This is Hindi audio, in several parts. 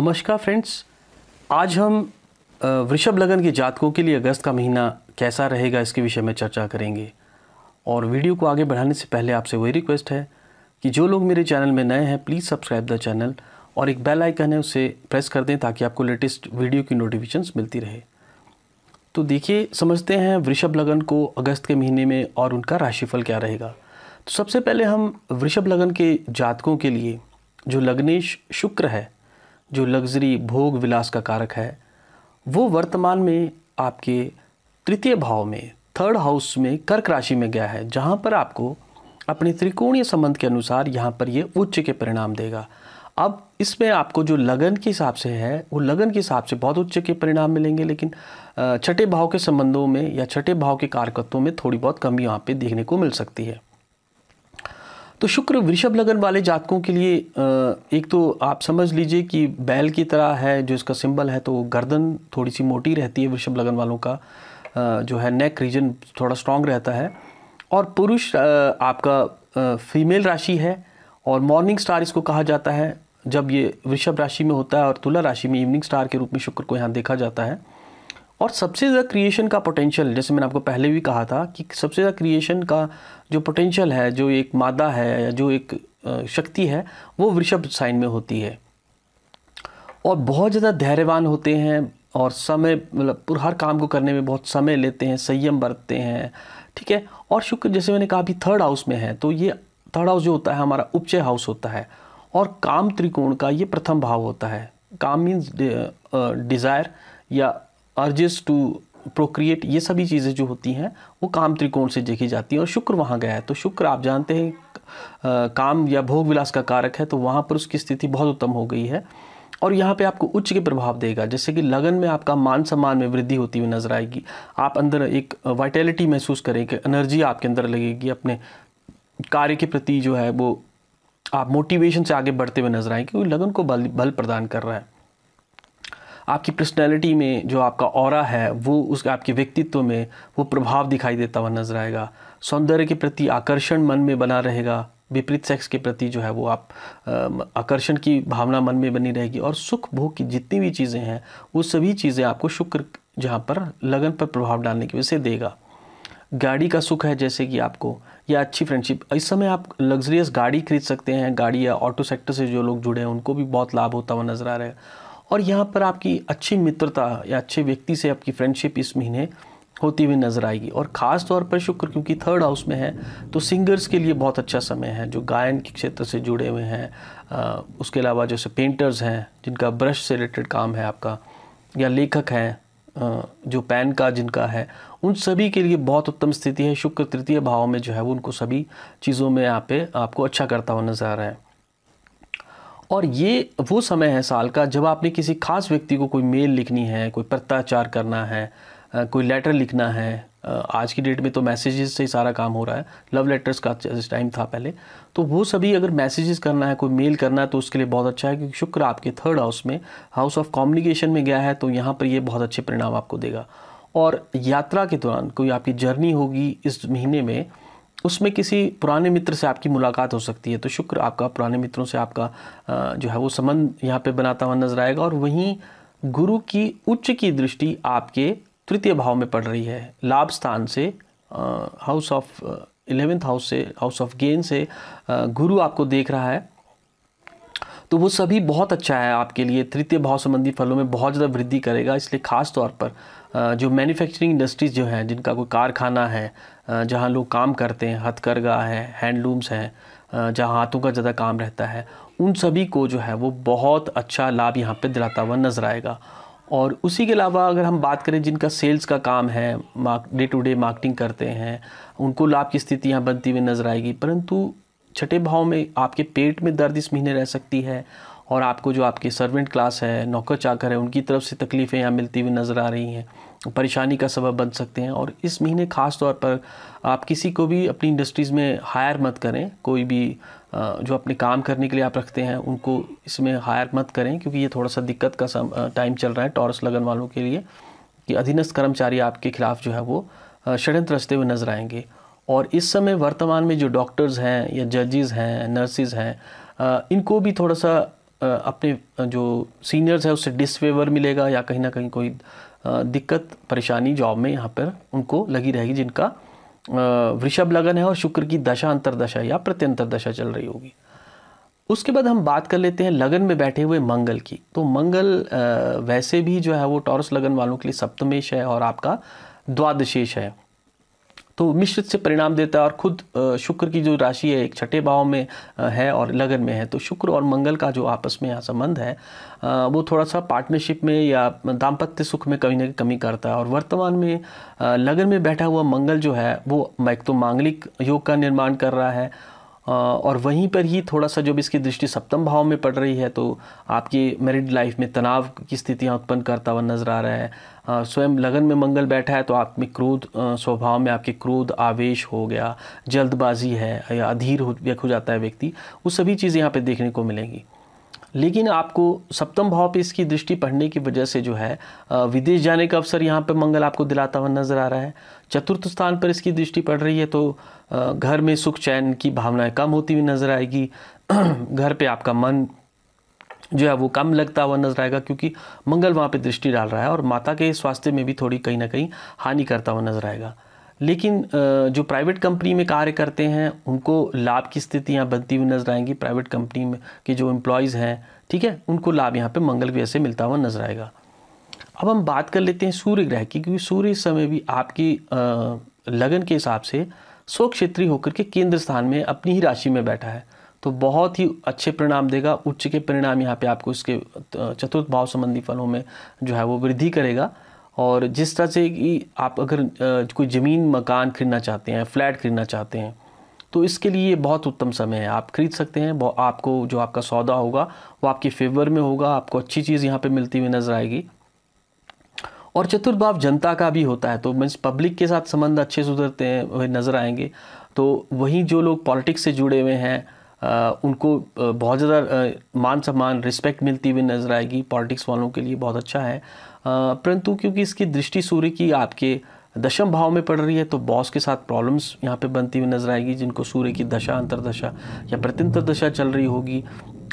नमस्कार फ्रेंड्स आज हम वृषभ लगन के जातकों के लिए अगस्त का महीना कैसा रहेगा इसके विषय में चर्चा करेंगे और वीडियो को आगे बढ़ाने से पहले आपसे वही रिक्वेस्ट है कि जो लोग मेरे चैनल में नए हैं प्लीज़ सब्सक्राइब द चैनल और एक बेल आइकन है उसे प्रेस कर दें ताकि आपको लेटेस्ट वीडियो की नोटिफिकेशन मिलती रहे तो देखिए समझते हैं वृषभ लगन को अगस्त के महीने में और उनका राशिफल क्या रहेगा तो सबसे पहले हम वृषभ लगन के जातकों के लिए जो लग्नेश शुक्र है जो लग्जरी भोग विलास का कारक है वो वर्तमान में आपके तृतीय भाव में थर्ड हाउस में कर्क राशि में गया है जहाँ पर आपको अपने त्रिकोणीय संबंध के अनुसार यहाँ पर ये उच्च के परिणाम देगा अब इसमें आपको जो लगन के हिसाब से है वो लगन के हिसाब से बहुत उच्च के परिणाम मिलेंगे लेकिन छठे भाव के संबंधों में या छठे भाव के कारकत्वों में थोड़ी बहुत कमी यहाँ पे देखने को मिल सकती है तो शुक्र वृषभ लगन वाले जातकों के लिए एक तो आप समझ लीजिए कि बैल की तरह है जो इसका सिंबल है तो गर्दन थोड़ी सी मोटी रहती है वृषभ लगन वालों का जो है नेक रीजन थोड़ा स्ट्रांग रहता है और पुरुष आपका फीमेल राशि है और मॉर्निंग स्टार इसको कहा जाता है जब ये वृषभ राशि में होता है और तुला राशि में इवनिंग स्टार के रूप में शुक्र को यहाँ देखा जाता है और सबसे ज़्यादा क्रिएशन का पोटेंशियल जैसे मैंने आपको पहले भी कहा था कि सबसे ज़्यादा क्रिएशन का जो पोटेंशियल है जो एक मादा है या जो एक शक्ति है वो वृषभ साइन में होती है और बहुत ज़्यादा धैर्यवान होते हैं और समय मतलब पूरा हर काम को करने में बहुत समय लेते हैं संयम बरतते हैं ठीक है और शुक्र जैसे मैंने कहा अभी थर्ड हाउस में है तो ये थर्ड हाउस जो होता है हमारा उपचय हाउस होता है और काम त्रिकोण का ये प्रथम भाव होता है काम मीन्स डिज़ायर या अर्जिस टू प्रोक्रिएट ये सभी चीज़ें जो होती हैं वो काम त्रिकोण से देखी जाती हैं और शुक्र वहाँ गया है तो शुक्र आप जानते हैं काम या भोग विलास का कारक है तो वहाँ पर उसकी स्थिति बहुत उत्तम हो गई है और यहाँ पे आपको उच्च के प्रभाव देगा जैसे कि लगन में आपका मान सम्मान में वृद्धि होती हुई नजर आएगी आप अंदर एक वाइटैलिटी महसूस करेंगे एनर्जी आपके अंदर लगेगी अपने कार्य के प्रति जो है वो आप मोटिवेशन से आगे बढ़ते हुए नजर आएंगे क्योंकि लगन को बल बल प्रदान कर रहा है आपकी पर्सनैलिटी में जो आपका और है वो उस आपके व्यक्तित्व में वो प्रभाव दिखाई देता हुआ नजर आएगा सौंदर्य के प्रति आकर्षण मन में बना रहेगा विपरीत सेक्स के प्रति जो है वो आप आकर्षण की भावना मन में बनी रहेगी और सुख भोग की जितनी भी चीज़ें हैं वो सभी चीज़ें आपको शुक्र जहाँ पर लगन पर प्रभाव डालने की वजह से देगा गाड़ी का सुख है जैसे कि आपको या अच्छी फ्रेंडशिप इस समय आप लग्जरियस गाड़ी खरीद सकते हैं गाड़ी या ऑटो सेक्टर से जो लोग जुड़े हैं उनको भी बहुत लाभ होता हुआ नज़र आ रहा है और यहाँ पर आपकी अच्छी मित्रता या अच्छे व्यक्ति से आपकी फ्रेंडशिप इस महीने होती हुई नज़र आएगी और ख़ास तौर पर शुक्र क्योंकि थर्ड हाउस में है तो सिंगर्स के लिए बहुत अच्छा समय है जो गायन के क्षेत्र से जुड़े हुए हैं उसके अलावा जैसे पेंटर्स हैं जिनका ब्रश से रिलेटेड काम है आपका या लेखक हैं जो पैन का जिनका है उन सभी के लिए बहुत उत्तम स्थिति है शुक्र तृतीय भाव में जो है वो उनको सभी चीज़ों में यहाँ पे आपको अच्छा करता हुआ नज़र आ रहा है और ये वो समय है साल का जब आपने किसी खास व्यक्ति को कोई मेल लिखनी है कोई पत्राचार करना है कोई लेटर लिखना है आज की डेट में तो मैसेजेस से ही सारा काम हो रहा है लव लेटर्स का टाइम था पहले तो वो सभी अगर मैसेजेस करना है कोई मेल करना है तो उसके लिए बहुत अच्छा है क्योंकि शुक्र आपके थर्ड हाउस में हाउस ऑफ कम्युनिकेशन में गया है तो यहाँ पर ये बहुत अच्छे परिणाम आपको देगा और यात्रा के दौरान कोई आपकी जर्नी होगी इस महीने में उसमें किसी पुराने मित्र से आपकी मुलाकात हो सकती है तो शुक्र आपका पुराने मित्रों से आपका जो है वो संबंध यहाँ पे बनाता हुआ नजर आएगा और वहीं गुरु की उच्च की दृष्टि आपके तृतीय भाव में पड़ रही है लाभ स्थान से हाउस ऑफ इलेवेंथ हाउस से हाउस ऑफ गेन से गुरु आपको देख रहा है तो वो सभी बहुत अच्छा है आपके लिए तृतीय भाव संबंधी फलों में बहुत ज़्यादा वृद्धि करेगा इसलिए खास तौर पर जो मैन्युफैक्चरिंग इंडस्ट्रीज़ जो हैं जिनका कोई कारखाना है जहाँ लोग काम करते हैं हथकरघा है हैंडलूम्स हैं जहाँ हाथों का ज़्यादा काम रहता है उन सभी को जो है वो बहुत अच्छा लाभ यहाँ पे दिलाता हुआ नज़र आएगा और उसी के अलावा अगर हम बात करें जिनका सेल्स का काम है डे टू डे मार्केटिंग करते हैं उनको लाभ की स्थिति यहाँ बनती हुई नज़र आएगी परंतु छठे भाव में आपके पेट में दर्द इस महीने रह सकती है और आपको जो आपके सर्वेंट क्लास है नौकर चाकर है उनकी तरफ से तकलीफ़ें यहाँ मिलती हुई नज़र आ रही हैं परेशानी का सबब बन सकते हैं और इस महीने ख़ास तौर पर आप किसी को भी अपनी इंडस्ट्रीज़ में हायर मत करें कोई भी जो अपने काम करने के लिए आप रखते हैं उनको इसमें हायर मत करें क्योंकि ये थोड़ा सा दिक्कत का टाइम चल रहा है टॉरस लगन वालों के लिए कि अधीनस्थ कर्मचारी आपके खिलाफ जो है वो षडयंत्र रचते हुए नजर आएंगे और इस समय वर्तमान में जो डॉक्टर्स हैं या जजेज हैं नर्सिस हैं इनको भी थोड़ा सा अपने जो सीनियर्स हैं उससे डिसफेवर मिलेगा या कहीं ना कहीं कोई दिक्कत परेशानी जॉब में यहाँ पर उनको लगी रहेगी जिनका वृषभ लगन है और शुक्र की दशा अंतरदशा या प्रत्यंतर दशा चल रही होगी उसके बाद हम बात कर लेते हैं लगन में बैठे हुए मंगल की तो मंगल वैसे भी जो है वो टॉरस लगन वालों के लिए सप्तमेश है और आपका द्वादशेश है तो मिश्रित से परिणाम देता है और खुद शुक्र की जो राशि है एक छठे भाव में है और लगन में है तो शुक्र और मंगल का जो आपस में यहाँ संबंध है वो थोड़ा सा पार्टनरशिप में या दाम्पत्य सुख में कभी ना कहीं कमी करता है और वर्तमान में लगन में बैठा हुआ मंगल जो है वो एक तो मांगलिक योग का निर्माण कर रहा है और वहीं पर ही थोड़ा सा जब इसकी दृष्टि सप्तम भाव में पड़ रही है तो आपकी मैरिड लाइफ में तनाव की स्थितियाँ उत्पन्न करता हुआ नजर आ रहा है स्वयं लगन में मंगल बैठा है तो आप में क्रोध स्वभाव में आपके क्रोध आवेश हो गया जल्दबाजी है या अधीर हो हो जाता है व्यक्ति वो सभी चीज़ें यहाँ पे देखने को मिलेंगी लेकिन आपको सप्तम भाव पे इसकी दृष्टि पढ़ने की वजह से जो है विदेश जाने का अवसर यहाँ पे मंगल आपको दिलाता हुआ नजर आ रहा है चतुर्थ स्थान पर इसकी दृष्टि पड़ रही है तो घर में सुख चैन की भावनाएं कम होती हुई नजर आएगी घर पे आपका मन जो है वो कम लगता हुआ नजर आएगा क्योंकि मंगल वहाँ पे दृष्टि डाल रहा है और माता के स्वास्थ्य में भी थोड़ी कहीं ना कहीं हानि करता हुआ नजर आएगा लेकिन जो प्राइवेट कंपनी में कार्य करते हैं उनको लाभ की स्थितियाँ बनती हुई नजर आएंगी प्राइवेट कंपनी में के जो एम्प्लॉयज़ हैं ठीक है उनको लाभ यहाँ पे मंगल ग्रह से मिलता हुआ नजर आएगा अब हम बात कर लेते हैं सूर्य ग्रह की क्योंकि सूर्य इस समय भी आपकी लगन के हिसाब से सौ क्षेत्रीय होकर के केंद्र स्थान में अपनी ही राशि में बैठा है तो बहुत ही अच्छे परिणाम देगा उच्च के परिणाम यहाँ पे आपको इसके चतुर्थ भाव संबंधी फलों में जो है वो वृद्धि करेगा और जिस तरह से कि आप अगर कोई ज़मीन मकान खरीदना चाहते हैं फ्लैट खरीदना चाहते हैं तो इसके लिए बहुत उत्तम समय है आप खरीद सकते हैं आपको जो आपका सौदा होगा वो आपके फेवर में होगा आपको अच्छी चीज़ यहाँ पे मिलती हुई नज़र आएगी और चतुर्भाव जनता का भी होता है तो मीन्स पब्लिक के साथ संबंध अच्छे सुधरते हैं वह नज़र आएंगे तो वहीं जो लोग पॉलिटिक्स से जुड़े हुए हैं आ, उनको बहुत ज़्यादा मान सम्मान रिस्पेक्ट मिलती हुई नज़र आएगी पॉलिटिक्स वालों के लिए बहुत अच्छा है परंतु क्योंकि इसकी दृष्टि सूर्य की आपके दशम भाव में पड़ रही है तो बॉस के साथ प्रॉब्लम्स यहाँ पे बनती हुई नजर आएगी जिनको सूर्य की दशा अंतरदशा या प्रत्यंतर दशा चल रही होगी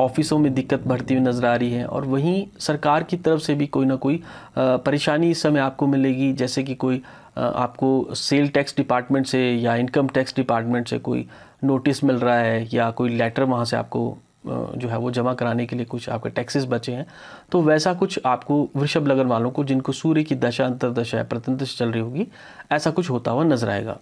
ऑफिसों में दिक्कत बढ़ती हुई नज़र आ रही है और वहीं सरकार की तरफ से भी कोई ना कोई परेशानी इस समय आपको मिलेगी जैसे कि कोई आपको सेल टैक्स डिपार्टमेंट से या इनकम टैक्स डिपार्टमेंट से कोई नोटिस मिल रहा है या कोई लेटर वहाँ से आपको जो है वो जमा कराने के लिए कुछ आपके टैक्सेस बचे हैं तो वैसा कुछ आपको वृषभ लगन वालों को जिनको सूर्य की दशा अंतरदशा है प्रतिनिधि चल रही होगी ऐसा कुछ होता हुआ नजर आएगा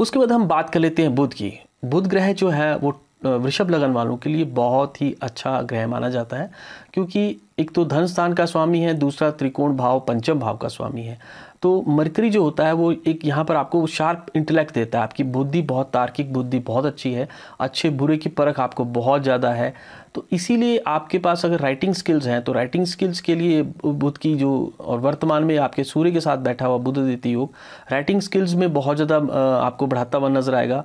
उसके बाद हम बात कर लेते हैं बुध की बुध ग्रह जो है वो वृषभ लगन वालों के लिए बहुत ही अच्छा ग्रह माना जाता है क्योंकि एक तो धन स्थान का स्वामी है दूसरा त्रिकोण भाव पंचम भाव का स्वामी है तो मरकरी जो होता है वो एक यहाँ पर आपको शार्प इंटेलेक्ट देता है आपकी बुद्धि बहुत तार्किक बुद्धि बहुत अच्छी है अच्छे बुरे की परख आपको बहुत ज़्यादा है तो इसीलिए आपके पास अगर राइटिंग स्किल्स हैं तो राइटिंग स्किल्स के लिए बुद्ध की जो और वर्तमान में आपके सूर्य के साथ बैठा हुआ बुद्ध देती योग राइटिंग स्किल्स में बहुत ज़्यादा आपको बढ़ाता हुआ नजर आएगा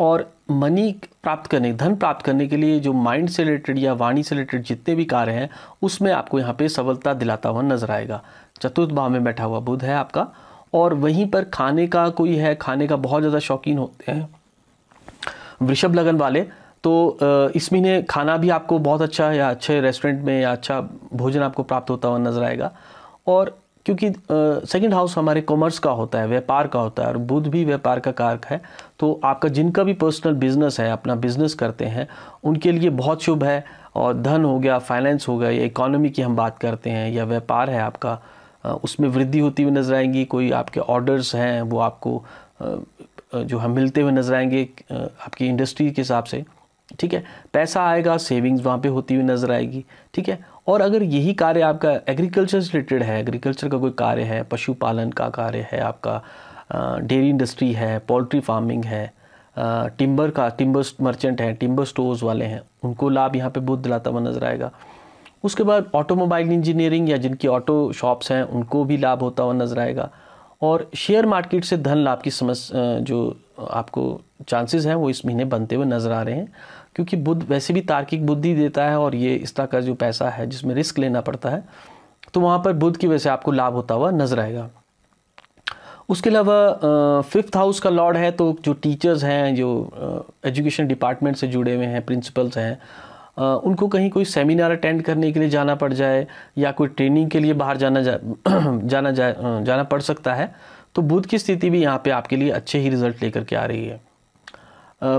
और मनी प्राप्त करने धन प्राप्त करने के लिए जो माइंड से रिलेटेड या वाणी से रिलेटेड जितने भी कार्य हैं उसमें आपको यहाँ पे सफलता दिलाता हुआ नजर आएगा चतुर्थ भाव में बैठा हुआ बुध है आपका और वहीं पर खाने का कोई है खाने का बहुत ज़्यादा शौकीन होते हैं वृषभ लगन वाले तो इस महीने खाना भी आपको बहुत अच्छा या अच्छे रेस्टोरेंट में या अच्छा भोजन आपको प्राप्त होता हुआ नज़र आएगा और क्योंकि सेकंड हाउस हमारे कॉमर्स का होता है व्यापार का होता है और बुध भी व्यापार का कारक है तो आपका जिनका भी पर्सनल बिजनेस है अपना बिजनेस करते हैं उनके लिए बहुत शुभ है और धन हो गया फाइनेंस हो गया या इकोनॉमी की हम बात करते हैं या व्यापार है आपका उसमें वृद्धि होती हुई नज़र आएंगी कोई आपके ऑर्डर्स हैं वो आपको जो हम मिलते हुए नज़र आएंगे आपकी इंडस्ट्री के हिसाब से ठीक है पैसा आएगा सेविंग्स वहाँ पे होती हुई नज़र आएगी ठीक है और अगर यही कार्य आपका एग्रीकल्चर से रिलेटेड है एग्रीकल्चर का कोई कार्य है पशुपालन का कार्य है आपका डेयरी इंडस्ट्री है पोल्ट्री फार्मिंग है टिम्बर का टिम्बर मर्चेंट है टिम्बर स्टोर्स वाले हैं उनको लाभ यहाँ पे बहुत दिलाता हुआ नज़र आएगा उसके बाद ऑटोमोबाइल इंजीनियरिंग या जिनकी ऑटो शॉप्स हैं उनको भी लाभ होता हुआ नज़र आएगा और शेयर मार्केट से धन लाभ की समस्या जो आपको चांसेस हैं वो इस महीने बनते हुए नज़र आ रहे हैं क्योंकि बुद्ध वैसे भी तार्किक बुद्धि देता है और ये इस तरह का जो पैसा है जिसमें रिस्क लेना पड़ता है तो वहाँ पर बुद्ध की वजह से आपको लाभ होता हुआ नज़र आएगा उसके अलावा फिफ्थ हाउस का लॉर्ड है तो जो टीचर्स हैं जो एजुकेशन डिपार्टमेंट से जुड़े हुए हैं प्रिंसिपल्स हैं उनको कहीं कोई सेमिनार अटेंड करने के लिए जाना पड़ जाए या कोई ट्रेनिंग के लिए बाहर जाना जा जाना जा जाना पड़ सकता है तो बुध की स्थिति भी यहाँ पे आपके लिए अच्छे ही रिजल्ट लेकर के आ रही है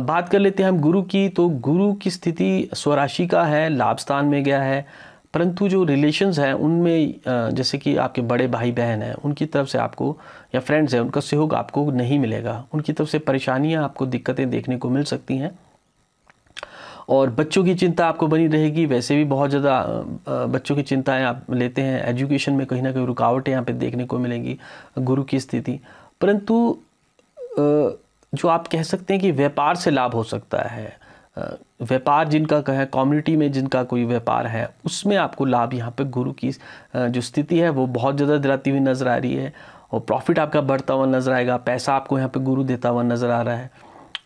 बात कर लेते हैं हम गुरु की तो गुरु की स्थिति स्वराशि का है लाभ स्थान में गया है परंतु जो रिलेशंस हैं उनमें जैसे कि आपके बड़े भाई बहन हैं उनकी तरफ से आपको या फ्रेंड्स हैं उनका सहयोग आपको नहीं मिलेगा उनकी तरफ से परेशानियाँ आपको दिक्कतें देखने को मिल सकती हैं और बच्चों की चिंता आपको बनी रहेगी वैसे भी बहुत ज़्यादा बच्चों की चिंताएं आप लेते हैं एजुकेशन में कहीं ना कहीं रुकावटें यहाँ पे देखने को मिलेंगी गुरु की स्थिति परंतु जो आप कह सकते हैं कि व्यापार से लाभ हो सकता है व्यापार जिनका कहे कम्युनिटी में जिनका कोई व्यापार है उसमें आपको लाभ यहाँ पे गुरु की जो स्थिति है वो बहुत ज़्यादा दिलाती हुई नज़र आ रही है और प्रॉफिट आपका बढ़ता हुआ नज़र आएगा पैसा आपको यहाँ पे गुरु देता हुआ नज़र आ रहा है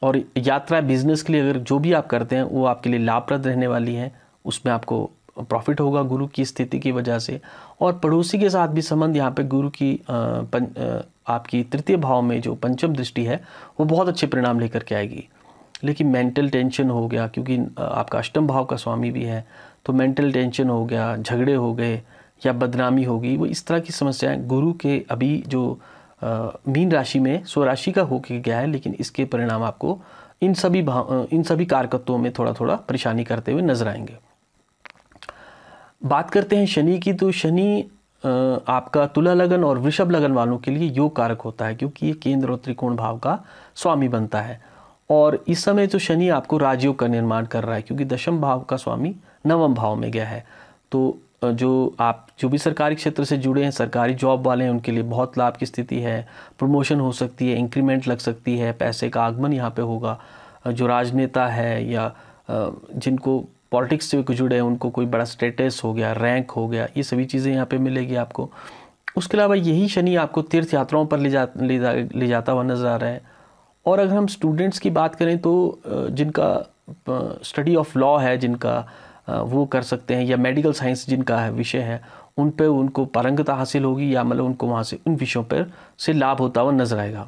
और यात्रा बिजनेस के लिए अगर जो भी आप करते हैं वो आपके लिए लाभप्रद रहने वाली है उसमें आपको प्रॉफिट होगा गुरु की स्थिति की वजह से और पड़ोसी के साथ भी संबंध यहाँ पे गुरु की पन, आपकी तृतीय भाव में जो पंचम दृष्टि है वो बहुत अच्छे परिणाम लेकर के आएगी लेकिन मेंटल टेंशन हो गया क्योंकि आपका अष्टम भाव का स्वामी भी है तो मेंटल टेंशन हो गया झगड़े हो गए या बदनामी होगी वो इस तरह की समस्याएं गुरु के अभी जो मीन राशि में स्वराशि का होके गया है लेकिन इसके परिणाम आपको इन सभी भाव इन सभी कारकत्वों में थोड़ा थोड़ा परेशानी करते हुए नजर आएंगे बात करते हैं शनि की तो शनि आपका तुला लगन और वृषभ लगन वालों के लिए योग कारक होता है क्योंकि ये केंद्र और त्रिकोण भाव का स्वामी बनता है और इस समय तो शनि आपको राजयोग का निर्माण कर रहा है क्योंकि दशम भाव का स्वामी नवम भाव में गया है तो जो आप जो भी सरकारी क्षेत्र से जुड़े हैं सरकारी जॉब वाले हैं उनके लिए बहुत लाभ की स्थिति है प्रमोशन हो सकती है इंक्रीमेंट लग सकती है पैसे का आगमन यहाँ पे होगा जो राजनेता है या जिनको पॉलिटिक्स से जुड़े हैं उनको कोई बड़ा स्टेटस हो गया रैंक हो गया ये सभी चीज़ें यहाँ पर मिलेगी आपको उसके अलावा यही शनि आपको तीर्थ यात्राओं पर ले जा ले, जा, ले जाता हुआ नज़र आ रहा है और अगर हम स्टूडेंट्स की बात करें तो जिनका स्टडी ऑफ लॉ है जिनका वो कर सकते हैं या मेडिकल साइंस जिनका है विषय है उन पर उनको पारंगता हासिल होगी या मतलब उनको वहाँ से उन विषयों पर से लाभ होता हुआ नजर आएगा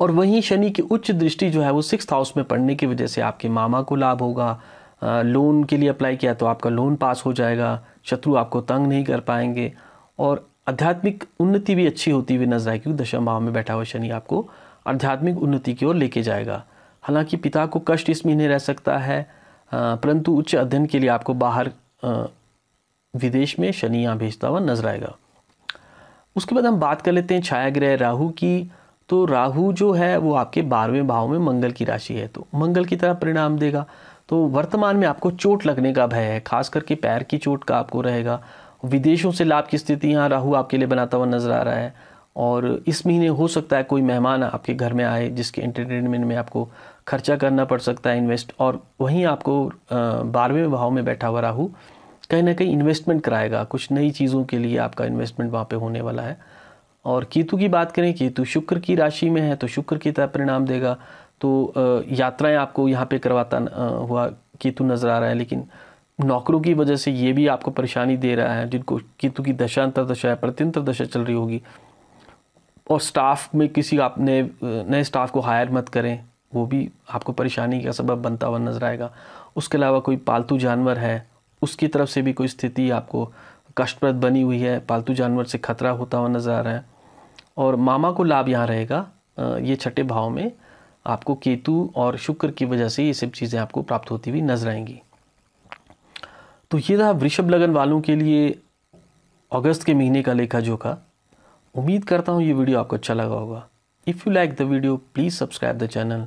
और वहीं शनि की उच्च दृष्टि जो है वो सिक्स हाउस में पड़ने की वजह से आपके मामा को लाभ होगा लोन के लिए अप्लाई किया तो आपका लोन पास हो जाएगा शत्रु आपको तंग नहीं कर पाएंगे और आध्यात्मिक उन्नति भी अच्छी होती हुई नजर आएगी क्योंकि दशम भाव में बैठा हुआ शनि आपको आध्यात्मिक उन्नति की ओर लेके जाएगा हालांकि पिता को कष्ट इसमें नहीं रह सकता है हाँ, परंतु उच्च अध्ययन के लिए आपको बाहर विदेश में शनि यहाँ भेजता हुआ नजर आएगा उसके बाद हम बात कर लेते हैं छाया ग्रह राहु की तो राहु जो है वो आपके बारहवें भाव में मंगल की राशि है तो मंगल की तरह परिणाम देगा तो वर्तमान में आपको चोट लगने का भय है खास करके पैर की चोट का आपको रहेगा विदेशों से लाभ की स्थिति यहाँ राहु आपके लिए बनाता हुआ नजर आ रहा है और इस महीने हो सकता है कोई मेहमान आपके घर में आए जिसके एंटरटेनमेंट में आपको खर्चा करना पड़ सकता है इन्वेस्ट और वहीं आपको बारहवें भाव में बैठा हुआ राहू कहीं ना कहीं इन्वेस्टमेंट कराएगा कुछ नई चीज़ों के लिए आपका इन्वेस्टमेंट वहाँ पे होने वाला है और केतु की बात करें केतु शुक्र की राशि में है तो शुक्र की तरह परिणाम देगा तो यात्राएं आपको यहाँ पे करवाता हुआ केतु नज़र आ रहा है लेकिन नौकरों की वजह से ये भी आपको परेशानी दे रहा है जिनको केतु की दशा अंतरदशा है प्रत्यंतर दशा चल रही होगी और स्टाफ में किसी आपने नए स्टाफ को हायर मत करें वो भी आपको परेशानी का सबब बनता हुआ नज़र आएगा उसके अलावा कोई पालतू जानवर है उसकी तरफ से भी कोई स्थिति आपको कष्टप्रद बनी हुई है पालतू जानवर से खतरा होता हुआ नज़र आ रहा है और मामा को लाभ यहाँ रहेगा ये छठे भाव में आपको केतु और शुक्र की वजह से ये सब चीज़ें आपको प्राप्त होती हुई नजर आएंगी तो ये था वृषभ लगन वालों के लिए अगस्त के महीने का लेखा जोखा उम्मीद करता हूँ ये वीडियो आपको अच्छा लगा होगा if you like the video please subscribe the channel